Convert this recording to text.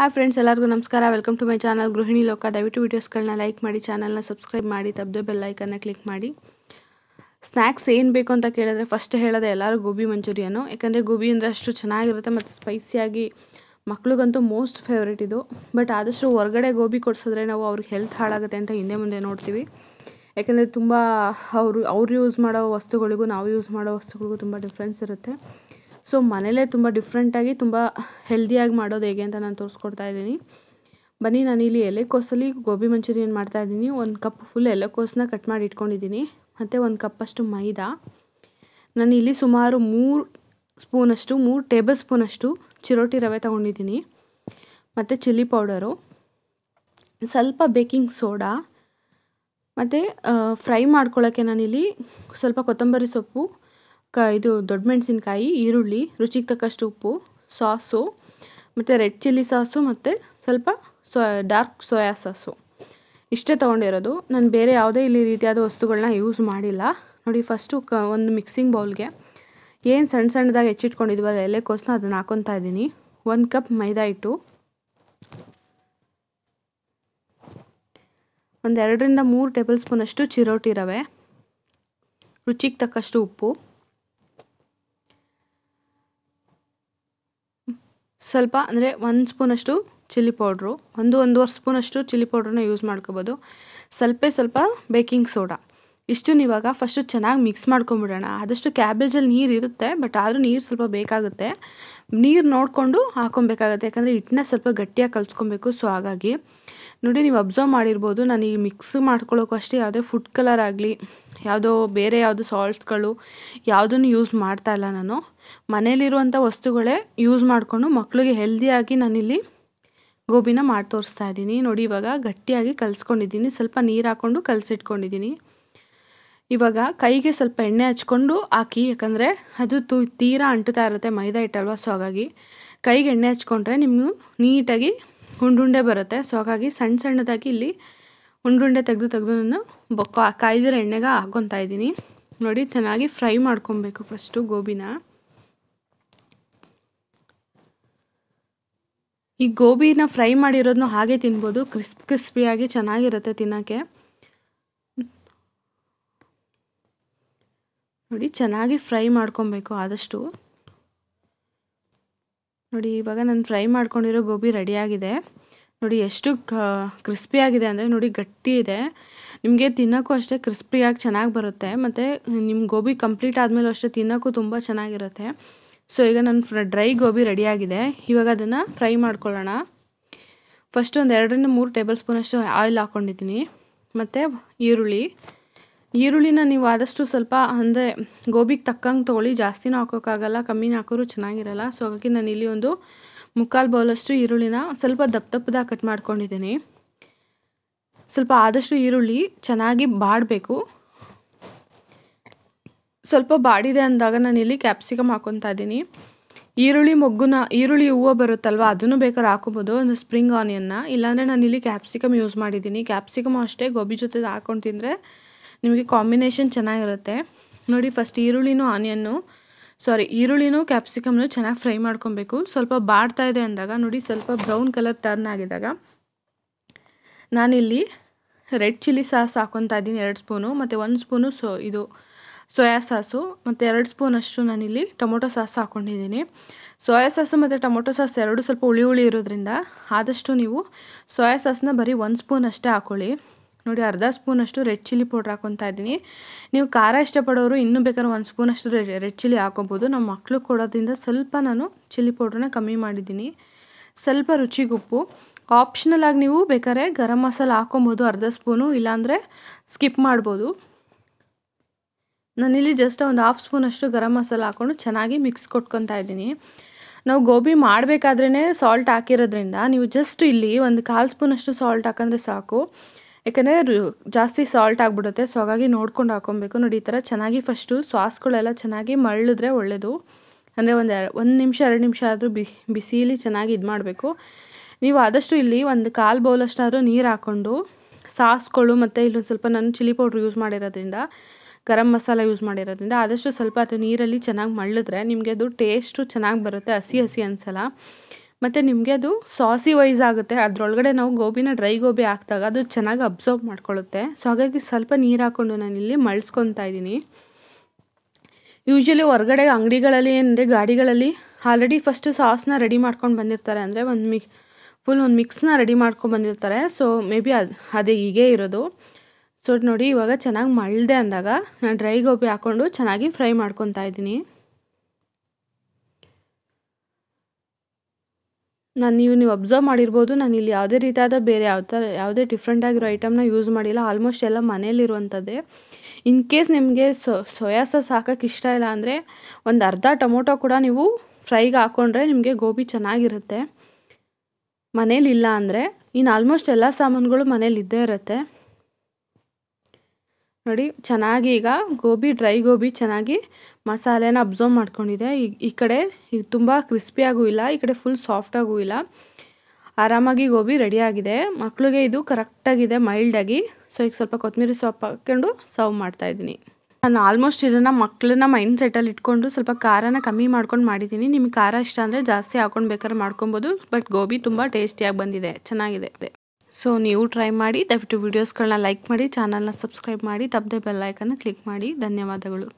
hi friends ಎಲ್ಲರಿಗೂ ನಮಸ್ಕಾರ welcome to my channel ಗೃಹಿಣಿ ಲೋಕ ದಯವಿಟ್ಟು ವೀಡಿಯೋಸ್ಗಳನ್ನ ಲೈಕ್ ಮಾಡಿ ಚಾನಲ್ನ ಸಬ್ಸ್ಕ್ರೈಬ್ ಮಾಡಿ ಬೆಲ್ ಬೆಲ್ಲೈಕನ್ನ ಕ್ಲಿಕ್ ಮಾಡಿ ಸ್ನ್ಯಾಕ್ಸ್ ಏನು ಬೇಕು ಅಂತ ಕೇಳಿದ್ರೆ ಫಸ್ಟ್ ಹೇಳೋದೇ ಎಲ್ಲರೂ ಗೋಬಿ ಮಂಚೂರಿಯನ್ನು ಯಾಕಂದರೆ ಗೋಬಿ ಅಂದರೆ ಅಷ್ಟು ಚೆನ್ನಾಗಿರುತ್ತೆ ಮತ್ತು ಸ್ಪೈಸಿಯಾಗಿ ಮಕ್ಳಿಗಂತೂ ಮೋಸ್ಟ್ ಫೇವ್ರೇಟ್ ಇದು ಬಟ್ ಆದಷ್ಟು ಹೊರಗಡೆ ಗೋಬಿ ಕೊಡಿಸಿದ್ರೆ ನಾವು ಅವ್ರಿಗೆ ಹೆಲ್ತ್ ಹಾಳಾಗುತ್ತೆ ಅಂತ ಹಿಂದೆ ಮುಂದೆ ನೋಡ್ತೀವಿ ಯಾಕೆಂದರೆ ತುಂಬ ಅವರು ಅವ್ರು ಯೂಸ್ ಮಾಡೋ ವಸ್ತುಗಳಿಗೂ ನಾವು ಯೂಸ್ ಮಾಡೋ ವಸ್ತುಗಳಿಗೂ ತುಂಬ ಡಿಫ್ರೆನ್ಸ್ ಇರುತ್ತೆ ಸೊ ಮನೆಯಲ್ಲೇ ತುಂಬ ಡಿಫ್ರೆಂಟಾಗಿ ತುಂಬ ಹೆಲ್ದಿಯಾಗಿ ಮಾಡೋದು ಹೇಗೆ ಅಂತ ನಾನು ತೋರಿಸ್ಕೊಡ್ತಾ ಇದ್ದೀನಿ ಬನ್ನಿ ನಾನಿಲ್ಲಿ ಎಲೆಕೋಸಲ್ಲಿ ಗೋಬಿ ಮಂಚೂರಿಯನ್ ಇದ್ದೀನಿ ಒಂದು ಕಪ್ ಫುಲ್ ಎಲೆಕೋಸನ್ನ ಕಟ್ ಮಾಡಿ ಇಟ್ಕೊಂಡಿದ್ದೀನಿ ಮತ್ತು ಒಂದು ಕಪ್ಪಷ್ಟು ಮೈದಾ ನಾನು ಇಲ್ಲಿ ಸುಮಾರು ಮೂರು ಸ್ಪೂನಷ್ಟು ಮೂರು ಟೇಬಲ್ ಸ್ಪೂನಷ್ಟು ಚಿರೋಟಿ ರವೆ ತೊಗೊಂಡಿದ್ದೀನಿ ಮತ್ತು ಚಿಲ್ಲಿ ಪೌಡರು ಸ್ವಲ್ಪ ಬೇಕಿಂಗ್ ಸೋಡಾ ಮತ್ತು ಫ್ರೈ ಮಾಡ್ಕೊಳ್ಳೋಕ್ಕೆ ನಾನಿಲ್ಲಿ ಸ್ವಲ್ಪ ಕೊತ್ತಂಬರಿ ಸೊಪ್ಪು ಕ ಇದು ದೊಡ್ಡ ಮೆಣಸಿನಕಾಯಿ ಈರುಳ್ಳಿ ರುಚಿಗೆ ತಕ್ಕಷ್ಟು ಉಪ್ಪು ಸಾಸು ಮತ್ತು ರೆಡ್ ಚಿಲ್ಲಿ ಸಾಸು ಮತ್ತು ಸ್ವಲ್ಪ ಸೋಯಾ ಡಾರ್ಕ್ ಸೋಯಾ ಸಾಸು ಇಷ್ಟೇ ತೊಗೊಂಡಿರೋದು ನಾನು ಬೇರೆ ಯಾವುದೇ ಇಲ್ಲಿ ರೀತಿಯಾದ ವಸ್ತುಗಳನ್ನ ಯೂಸ್ ಮಾಡಿಲ್ಲ ನೋಡಿ ಫಸ್ಟು ಕ ಒಂದು ಮಿಕ್ಸಿಂಗ್ ಬೌಲ್ಗೆ ಏನು ಸಣ್ಣ ಸಣ್ಣದಾಗಿ ಹೆಚ್ಚಿಟ್ಕೊಂಡಿದ್ವಲ್ಲ ಎಲೆಕೋಸನ್ನ ಅದನ್ನು ಹಾಕೊತಾ ಇದ್ದೀನಿ ಒಂದು ಕಪ್ ಮೈದಾ ಹಿಟ್ಟು ಒಂದೆರಡರಿಂದ ಮೂರು ಟೇಬಲ್ ಸ್ಪೂನಷ್ಟು ಚಿರೋಟಿ ರವೆ ರುಚಿಗೆ ತಕ್ಕಷ್ಟು ಉಪ್ಪು ಸ್ವಲ್ಪ ಅಂದರೆ ಒಂದು ಸ್ಪೂನಷ್ಟು ಚಿಲ್ಲಿ ಪೌಡ್ರು ಒಂದು ಒಂದೂವರೆ ಸ್ಪೂನಷ್ಟು ಚಿಲ್ಲಿ ಪೌಡ್ರನ್ನ ಯೂಸ್ ಮಾಡ್ಕೋಬೋದು ಸ್ವಲ್ಪ ಸ್ವಲ್ಪ ಬೇಕಿಂಗ್ ಸೋಡಾ ಇಷ್ಟು ಇವಾಗ ಫಸ್ಟು ಚೆನ್ನಾಗಿ ಮಿಕ್ಸ್ ಮಾಡ್ಕೊಂಬಿಡೋಣ ಆದಷ್ಟು ಕ್ಯಾಬೇಜಲ್ಲಿ ನೀರು ಇರುತ್ತೆ ಬಟ್ ಆದರೂ ನೀರು ಸ್ವಲ್ಪ ಬೇಕಾಗುತ್ತೆ ನೀರು ನೋಡಿಕೊಂಡು ಹಾಕೊಬೇಕಾಗುತ್ತೆ ಯಾಕಂದರೆ ಹಿಟ್ಟನ್ನ ಸ್ವಲ್ಪ ಗಟ್ಟಿಯಾಗಿ ಕಲಿಸ್ಕೊಬೇಕು ಸೊ ಹಾಗಾಗಿ ನೋಡಿ ನೀವು ಅಬ್ಸರ್ವ್ ಮಾಡಿರ್ಬೋದು ನಾನು ಈ ಮಿಕ್ಸ್ ಮಾಡ್ಕೊಳ್ಳೋಕ್ಕೂ ಅಷ್ಟೇ ಯಾವುದೇ ಫುಡ್ ಕಲರ್ ಆಗಲಿ ಯಾವುದೋ ಬೇರೆ ಯಾವುದು ಸಾಲ್ಟ್ಸ್ಗಳು ಯಾವುದನ್ನು ಯೂಸ್ ಮಾಡ್ತಾ ಇಲ್ಲ ನಾನು ಮನೇಲಿರುವಂಥ ವಸ್ತುಗಳೇ ಯೂಸ್ ಮಾಡಿಕೊಂಡು ಮಕ್ಕಳಿಗೆ ಹೆಲ್ದಿಯಾಗಿ ನಾನಿಲ್ಲಿ ಗೋಬಿನ ಮಾಡಿ ತೋರಿಸ್ತಾ ಇದ್ದೀನಿ ನೋಡಿ ಇವಾಗ ಗಟ್ಟಿಯಾಗಿ ಕಲಿಸ್ಕೊಂಡಿದ್ದೀನಿ ಸ್ವಲ್ಪ ನೀರು ಹಾಕ್ಕೊಂಡು ಕಲಸಿಟ್ಕೊಂಡಿದ್ದೀನಿ ಇವಾಗ ಕೈಗೆ ಸ್ವಲ್ಪ ಎಣ್ಣೆ ಹಚ್ಕೊಂಡು ಹಾಕಿ ಯಾಕಂದರೆ ಅದು ತೂ ತೀರಾ ಅಂಟುತ್ತಾ ಇರುತ್ತೆ ಮೈದಾ ಹಿಟ್ಟಲ್ವ ಸೊ ಹಾಗಾಗಿ ಕೈಗೆ ಎಣ್ಣೆ ಹಚ್ಕೊಂಡ್ರೆ ನಿಮ್ಮ ನೀಟಾಗಿ ಹುಂಡುಂಡೆ ಬರುತ್ತೆ ಸೊ ಹಾಗಾಗಿ ಸಣ್ಣ ಸಣ್ಣದಾಗಿ ಇಲ್ಲಿ ಉಂಡುಂಡೆ ತೆಗೆದು ತೆಗೆದು ನಾನು ಬೊಕ್ಕ ಕಾಯ್ದಿರೋ ಎಣ್ಣೆಗೆ ಹಾಕೊತಾ ಇದ್ದೀನಿ ನೋಡಿ ಚೆನ್ನಾಗಿ ಫ್ರೈ ಮಾಡ್ಕೊಬೇಕು ಫಸ್ಟು ಗೋಬಿನ ಈ ಗೋಬಿನ ಫ್ರೈ ಮಾಡಿರೋದನ್ನ ಹಾಗೆ ತಿನ್ಬೋದು ಕ್ರಿಸ್ಪ್ ಕ್ರಿಸ್ಪಿಯಾಗಿ ಚೆನ್ನಾಗಿರುತ್ತೆ ತಿನ್ನೋಕ್ಕೆ ನೋಡಿ ಚೆನ್ನಾಗಿ ಫ್ರೈ ಮಾಡ್ಕೊಬೇಕು ಆದಷ್ಟು ನೋಡಿ ಇವಾಗ ನಾನು ಫ್ರೈ ಮಾಡ್ಕೊಂಡಿರೋ ಗೋಬಿ ರೆಡಿಯಾಗಿದೆ ನೋಡಿ ಎಷ್ಟು ಕ್ರಿಸ್ಪಿಯಾಗಿದೆ ಅಂದರೆ ನೋಡಿ ಗಟ್ಟಿ ಇದೆ ನಿಮಗೆ ತಿನ್ನೋಕ್ಕೂ ಅಷ್ಟೇ ಕ್ರಿಸ್ಪಿಯಾಗಿ ಚೆನ್ನಾಗಿ ಬರುತ್ತೆ ಮತ್ತು ನಿಮ್ಮ ಗೋಬಿ ಕಂಪ್ಲೀಟ್ ಆದಮೇಲೂ ಅಷ್ಟೇ ತಿನ್ನೋಕ್ಕೂ ತುಂಬ ಚೆನ್ನಾಗಿರುತ್ತೆ ಸೊ ಈಗ ನನ್ನ ಫ್ರ ಡ್ರೈ ಗೋಬಿ ರೆಡಿಯಾಗಿದೆ ಇವಾಗ ಅದನ್ನು ಫ್ರೈ ಮಾಡ್ಕೊಳ್ಳೋಣ ಫಸ್ಟ್ ಒಂದು ಎರಡರಿಂದ ಮೂರು ಟೇಬಲ್ ಸ್ಪೂನಷ್ಟು ಆಯಿಲ್ ಹಾಕ್ಕೊಂಡಿದ್ದೀನಿ ಮತ್ತು ಈರುಳ್ಳಿ ಈರುಳ್ಳಿನ ನೀವು ಆದಷ್ಟು ಸ್ವಲ್ಪ ಅಂದರೆ ಗೋಬಿಗೆ ತಕ್ಕಂಗೆ ತೊಗೊಳ್ಳಿ ಜಾಸ್ತಿನೂ ಹಾಕೋಕ್ಕಾಗಲ್ಲ ಕಮ್ಮಿನ ಹಾಕೋರು ಚೆನ್ನಾಗಿರಲ್ಲ ಸೊ ಹಾಗಾಗಿ ನಾನು ಇಲ್ಲಿ ಒಂದು ಮುಕ್ಕಾಲು ಬೌಲಷ್ಟು ಈರುಳ್ಳಿನ ಸ್ವಲ್ಪ ದಪ್ಪ ದಪ್ಪದಾಗ ಕಟ್ ಮಾಡ್ಕೊಂಡಿದ್ದೀನಿ ಸ್ವಲ್ಪ ಆದಷ್ಟು ಈರುಳ್ಳಿ ಚೆನ್ನಾಗಿ ಬಾಡಬೇಕು ಸ್ವಲ್ಪ ಬಾಡಿದೆ ಅಂದಾಗ ನಾನಿಲ್ಲಿ ಕ್ಯಾಪ್ಸಿಕಮ್ ಹಾಕೊತಾ ಇದ್ದೀನಿ ಈರುಳ್ಳಿ ಮೊಗ್ಗುನ ಈರುಳ್ಳಿ ಹೂವು ಬರುತ್ತಲ್ವ ಅದನ್ನು ಬೇಕಾದ್ರೆ ಹಾಕೋಬೋದು ಒಂದು ಸ್ಪ್ರಿಂಗ್ ಆನಿಯನ್ನ ಇಲ್ಲಾಂದರೆ ನಾನಿಲ್ಲಿ ಕ್ಯಾಪ್ಸಿಕಮ್ ಯೂಸ್ ಮಾಡಿದ್ದೀನಿ ಕ್ಯಾಪ್ಸಿಕಮ್ ಅಷ್ಟೇ ಗೋಬಿ ಜೊತೆ ಹಾಕೊಂಡು ತಿಂದರೆ ನಿಮಗೆ ಕಾಂಬಿನೇಷನ್ ಚೆನ್ನಾಗಿರುತ್ತೆ ನೋಡಿ ಫಸ್ಟ್ ಈರುಳ್ಳಿನೂ ಆನಿಯನ್ನು ಸಾರಿ ಈರುಳ್ಳಿನೂ ಕ್ಯಾಪ್ಸಿಕಮ್ನು ಚೆನ್ನಾಗಿ ಫ್ರೈ ಮಾಡ್ಕೊಬೇಕು ಸ್ವಲ್ಪ ಬಾಡ್ತಾ ಇದೆ ಅಂದಾಗ ನೋಡಿ ಸ್ವಲ್ಪ ಬ್ರೌನ್ ಕಲರ್ ಟರ್ನ್ ಆಗಿದಾಗ ನಾನಿಲ್ಲಿ ರೆಡ್ ಚಿಲ್ಲಿ ಸಾಸ್ ಹಾಕೊತಾ ಇದ್ದೀನಿ ಎರಡು ಸ್ಪೂನು ಮತ್ತು ಒಂದು ಸ್ಪೂನು ಸೊ ಇದು ಸೋಯಾ ಸಾಸು ಮತ್ತು ಎರಡು ಸ್ಪೂನಷ್ಟು ನಾನಿಲ್ಲಿ ಟೊಮೊಟೊ ಸಾಸ್ ಹಾಕ್ಕೊಂಡಿದ್ದೀನಿ ಸೋಯಾ ಸಾಸು ಮತ್ತು ಟೊಮೊಟೊ ಸಾಸ್ ಎರಡು ಸ್ವಲ್ಪ ಹುಳಿ ಹುಳಿ ಇರೋದ್ರಿಂದ ಆದಷ್ಟು ನೀವು ಸೋಯಾ ಸಾಸ್ನ ಬರೀ ಒಂದು ಸ್ಪೂನ್ ಅಷ್ಟೇ ಹಾಕ್ಕೊಳ್ಳಿ ನೋಡಿ ಅರ್ಧ ಸ್ಪೂನಷ್ಟು ರೆಡ್ ಚಿಲ್ಲಿ ಪೌಡ್ರ್ ಹಾಕೊತಾ ಇದ್ದೀನಿ ನೀವು ಖಾರ ಇಷ್ಟಪಡೋರು ಇನ್ನೂ ಬೇಕಾದ್ರೆ ಒಂದು ಸ್ಪೂನಷ್ಟು ರೆಡ್ ಚಿಲ್ಲಿ ಹಾಕೋಬೋದು ನಮ್ಮ ಮಕ್ಳಿಗೆ ಕೊಡೋದ್ರಿಂದ ಸ್ವಲ್ಪ ನಾನು ಚಿಲ್ಲಿ ಪೌಡ್ರನ್ನ ಕಮ್ಮಿ ಮಾಡಿದ್ದೀನಿ ಸ್ವಲ್ಪ ರುಚಿಗುಪ್ಪು ಆಪ್ಷನಲ್ ಆಗಿ ನೀವು ಬೇಕಾದ್ರೆ ಗರಂ ಮಸಾಲ ಹಾಕೊಬೋದು ಅರ್ಧ ಸ್ಪೂನು ಇಲ್ಲಾಂದರೆ ಸ್ಕಿಪ್ ಮಾಡ್ಬೋದು ನಾನಿಲ್ಲಿ ಜಸ್ಟ್ ಒಂದು ಹಾಫ್ ಸ್ಪೂನಷ್ಟು ಗರಂ ಮಸಾಲ ಹಾಕ್ಕೊಂಡು ಚೆನ್ನಾಗಿ ಮಿಕ್ಸ್ ಕೊಟ್ಕೊತಾ ಇದ್ದೀನಿ ನಾವು ಗೋಬಿ ಮಾಡಬೇಕಾದ್ರೇ ಸಾಲ್ಟ್ ಹಾಕಿರೋದ್ರಿಂದ ನೀವು ಜಸ್ಟ್ ಇಲ್ಲಿ ಒಂದು ಕಾಲು ಸ್ಪೂನಷ್ಟು ಸಾಲ್ಟ್ ಹಾಕಂದ್ರೆ ಸಾಕು ಯಾಕೆಂದರೆ ಜಾಸ್ತಿ ಸಾಲ್ಟ್ ಆಗಿಬಿಡುತ್ತೆ ಸೊ ಹಾಗಾಗಿ ನೋಡ್ಕೊಂಡು ಹಾಕೊಬೇಕು ನೋಡಿ ಈ ಥರ ಚೆನ್ನಾಗಿ ಫಸ್ಟು ಸಾಸ್ಗಳೆಲ್ಲ ಚೆನ್ನಾಗಿ ಮಳ್ಳಿದ್ರೆ ಒಳ್ಳೆಯದು ಅಂದರೆ ಒಂದು ಒಂದು ನಿಮಿಷ ಎರಡು ನಿಮಿಷ ಆದರೂ ಬಿ ಬಿಸಿಲಿ ಚೆನ್ನಾಗಿ ಇದು ಮಾಡಬೇಕು ನೀವು ಆದಷ್ಟು ಇಲ್ಲಿ ಒಂದು ಕಾಲು ಬೌಲಷ್ಟಾದರೂ ನೀರು ಹಾಕ್ಕೊಂಡು ಸಾಸ್ಗಳು ಮತ್ತು ಇಲ್ಲೊಂದು ಸ್ವಲ್ಪ ನಾನು ಚಿಲ್ಲಿ ಪೌಡ್ರ್ ಯೂಸ್ ಮಾಡಿರೋದ್ರಿಂದ ಗರಂ ಮಸಾಲ ಯೂಸ್ ಮಾಡಿರೋದ್ರಿಂದ ಆದಷ್ಟು ಸ್ವಲ್ಪ ಅದು ನೀರಲ್ಲಿ ಚೆನ್ನಾಗಿ ಮಳ್ಳಿದ್ರೆ ನಿಮಗೆ ಅದು ಟೇಸ್ಟು ಚೆನ್ನಾಗಿ ಬರುತ್ತೆ ಹಸಿ ಹಸಿ ಅನ್ಸಲ್ಲ ಮತ್ತು ನಿಮಗೆ ಅದು ಸಾಸಿ ವೈಸ್ ಆಗುತ್ತೆ ಅದರೊಳಗಡೆ ನಾವು ಗೋಬಿನ ಡ್ರೈ ಗೋಬಿ ಹಾಕಿದಾಗ ಅದು ಚೆನ್ನಾಗಿ ಅಬ್ಸರ್ವ್ ಮಾಡ್ಕೊಳ್ಳುತ್ತೆ ಸೊ ಹಾಗಾಗಿ ಸ್ವಲ್ಪ ನೀರು ಹಾಕ್ಕೊಂಡು ನಾನಿಲ್ಲಿ ಮಳ್ಸ್ಕೊತಾ ಇದ್ದೀನಿ ಯೂಶ್ವಲಿ ಹೊರಗಡೆ ಅಂಗಡಿಗಳಲ್ಲಿ ಏನಂದರೆ ಗಾಡಿಗಳಲ್ಲಿ ಆಲ್ರೆಡಿ ಫಸ್ಟ್ ಸಾಸ್ನ ರೆಡಿ ಮಾಡ್ಕೊಂಡು ಬಂದಿರ್ತಾರೆ ಅಂದರೆ ಒಂದು ಮಿ ಫುಲ್ ಒಂದು ಮಿಕ್ಸ್ನ ರೆಡಿ ಮಾಡ್ಕೊಂಡು ಬಂದಿರ್ತಾರೆ ಸೊ ಮೇ ಬಿ ಅದು ಅದೇ ಹೀಗೆ ಇರೋದು ಸೊ ನೋಡಿ ಇವಾಗ ಚೆನ್ನಾಗಿ ಮಳ್ದೆ ಅಂದಾಗ ನಾನು ಡ್ರೈ ಗೋಬಿ ಹಾಕ್ಕೊಂಡು ಚೆನ್ನಾಗಿ ಫ್ರೈ ಮಾಡ್ಕೊತಾ ಇದ್ದೀನಿ ನಾನು ನೀವು ನೀವು ಅಬ್ಸರ್ವ್ ಮಾಡಿರ್ಬೋದು ನಾನು ಇಲ್ಲಿ ಯಾವುದೇ ರೀತಿಯಾದ ಬೇರೆ ಯಾವ ಥರ ಯಾವುದೇ ಡಿಫ್ರೆಂಟ್ ಆಗಿರೋ ಐಟಮ್ನ ಯೂಸ್ ಮಾಡಿಲ್ಲ ಆಲ್ಮೋಸ್ಟ್ ಎಲ್ಲ ಮನೇಲಿರುವಂಥದ್ದೇ ಇನ್ ಕೇಸ್ ನಿಮಗೆ ಸೋಯಾ ಸಾಸ್ ಹಾಕೋಕ್ಕೆ ಇಷ್ಟ ಇಲ್ಲ ಅಂದರೆ ಒಂದು ಅರ್ಧ ಟೊಮೊಟೊ ಕೂಡ ನೀವು ಫ್ರೈಗೆ ಹಾಕ್ಕೊಂಡ್ರೆ ನಿಮಗೆ ಗೋಬಿ ಚೆನ್ನಾಗಿರುತ್ತೆ ಮನೇಲಿಲ್ಲ ಅಂದರೆ ಇನ್ನು ಆಲ್ಮೋಸ್ಟ್ ಎಲ್ಲ ಸಾಮಾನುಗಳು ಮನೇಲಿ ಇದ್ದೇ ಇರುತ್ತೆ ನೋಡಿ ಚೆನ್ನಾಗಿ ಈಗ ಗೋಬಿ ಡ್ರೈ ಗೋಬಿ ಚೆನ್ನಾಗಿ ಮಸಾಲೆನ ಅಬ್ಸರ್ವ್ ಮಾಡ್ಕೊಂಡಿದೆ ಈ ಕಡೆ ಈಗ ತುಂಬ ಕ್ರಿಸ್ಪಿಯಾಗೂ ಇಲ್ಲ ಈ ಕಡೆ ಫುಲ್ ಸಾಫ್ಟಾಗೂ ಇಲ್ಲ ಆರಾಮಾಗಿ ಗೋಬಿ ರೆಡಿಯಾಗಿದೆ ಮಕ್ಕಳಿಗೆ ಇದು ಕರೆಕ್ಟಾಗಿದೆ ಮೈಲ್ಡಾಗಿ ಸೊ ಈಗ ಸ್ವಲ್ಪ ಕೊತ್ತಂಬರಿ ಸೊಪ್ಪು ಹಾಕ್ಕೊಂಡು ಸರ್ವ್ ಮಾಡ್ತಾಯಿದ್ದೀನಿ ನಾನು ಆಲ್ಮೋಸ್ಟ್ ಇದನ್ನು ಮಕ್ಕಳನ್ನ ಮೈಂಡ್ ಸೆಟ್ಟಲ್ಲಿ ಇಟ್ಕೊಂಡು ಸ್ವಲ್ಪ ಖಾರನ ಕಮ್ಮಿ ಮಾಡ್ಕೊಂಡು ಮಾಡಿದ್ದೀನಿ ನಿಮಗೆ ಖಾರ ಇಷ್ಟ ಅಂದರೆ ಜಾಸ್ತಿ ಹಾಕೊಂಡು ಬೇಕಾದ್ರೆ ಮಾಡ್ಕೊಬೋದು ಬಟ್ ಗೋಬಿ ತುಂಬ ಟೇಸ್ಟಿಯಾಗಿ ಬಂದಿದೆ ಚೆನ್ನಾಗಿದೆ ಸೊ ನೀವು ಟ್ರೈ ಮಾಡಿ ದಯವಿಟ್ಟು ವೀಡಿಯೋಸ್ಗಳನ್ನ ಲೈಕ್ ಮಾಡಿ ಚಾನಲ್ನ ಸಬ್ಸ್ಕ್ರೈಬ್ ಮಾಡಿ ತಪ್ಪದೆ ಬೆಲ್ಲೈಕನ್ನು ಕ್ಲಿಕ್ ಮಾಡಿ ಧನ್ಯವಾದಗಳು